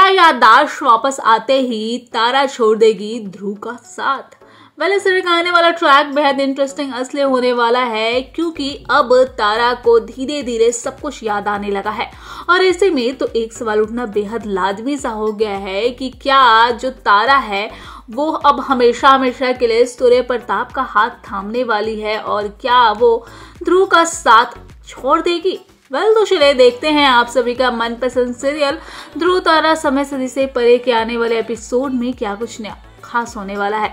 क्या याददाश्त वापस आते ही तारा छोड़ देगी ध्रुव का साथ वेल इस तरह का आने वाला ट्रैक बेहद इंटरेस्टिंग असली होने वाला है क्योंकि अब तारा को धीरे धीरे सब कुछ याद आने लगा है और ऐसे में तो एक सवाल उठना बेहद लाजमी सा हो गया है कि क्या जो तारा है वो अब हमेशा हमेशा के लिए सूर्य प्रताप का हाथ थामने वाली है और क्या वो ध्रुव का साथ छोड़ देगी वेल तो चलिए देखते हैं आप सभी का मनपसंद सीरियल ध्रुव तारा समय सदी से परे के आने वाले एपिसोड में क्या कुछ नया खास होने वाला है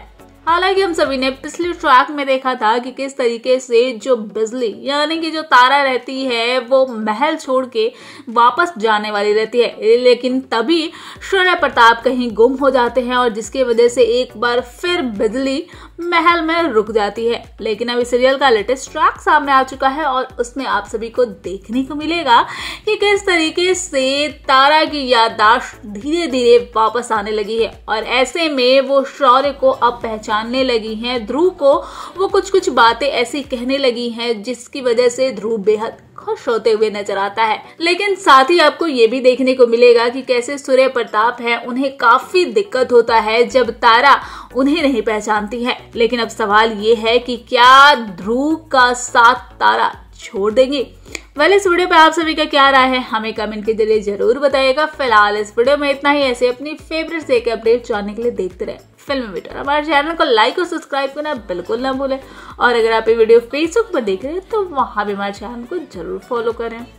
हालांकि हम सभी ने पिछले ट्रैक में देखा था कि किस तरीके से जो बिजली यानी कि जो तारा रहती है वो महल छोड़ के वापस जाने वाली रहती है लेकिन तभी सूर्य प्रताप कहीं गुम हो जाते हैं और जिसकी वजह से एक बार फिर बिजली महल में रुक जाती है लेकिन अभी सीरियल का लेटेस्ट ट्रैक सामने आ चुका है और उसमें आप सभी को देखने को मिलेगा कि किस तरीके से तारा की याददाश्त धीरे धीरे वापस आने लगी है और ऐसे में वो शौर्य को अब पहचान पहचानने लगी हैं ध्रुव को वो कुछ कुछ बातें ऐसी कहने लगी हैं जिसकी वजह से ध्रुव बेहद खुश होते हुए नजर आता है लेकिन साथ ही आपको ये भी देखने को मिलेगा कि कैसे सूर्य प्रताप है उन्हें काफी दिक्कत होता है जब तारा उन्हें नहीं पहचानती है लेकिन अब सवाल ये है कि क्या ध्रुव का साथ तारा छोड़ देंगे वाले इस वीडियो पर आप सभी का क्या राय है हमें कमेंट के जरिए जरूर बताइएगा फिलहाल इस वीडियो में इतना ही ऐसे अपनी फेवरेट से एक अपडेट जानने के लिए देखते रहे फिल्म मीटर हमारे चैनल को लाइक और सब्सक्राइब करना बिल्कुल ना भूलें और अगर आप ये वीडियो फेसबुक पर देख रहे हैं तो वहाँ भी हमारे चैनल को जरूर फॉलो करें